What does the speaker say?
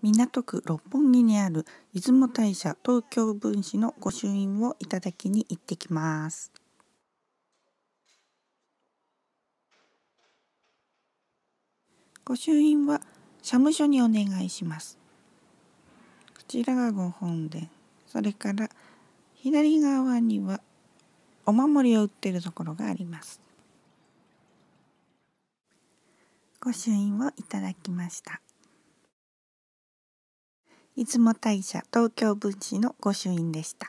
港区六本木にある出雲大社東京分子の御朱印をいただきに行ってきます。御朱印は社務所にお願いします。こちらが御本殿、それから左側にはお守りを売ってるところがあります。御朱印をいただきました。出雲大社東京分寺の御朱印でした。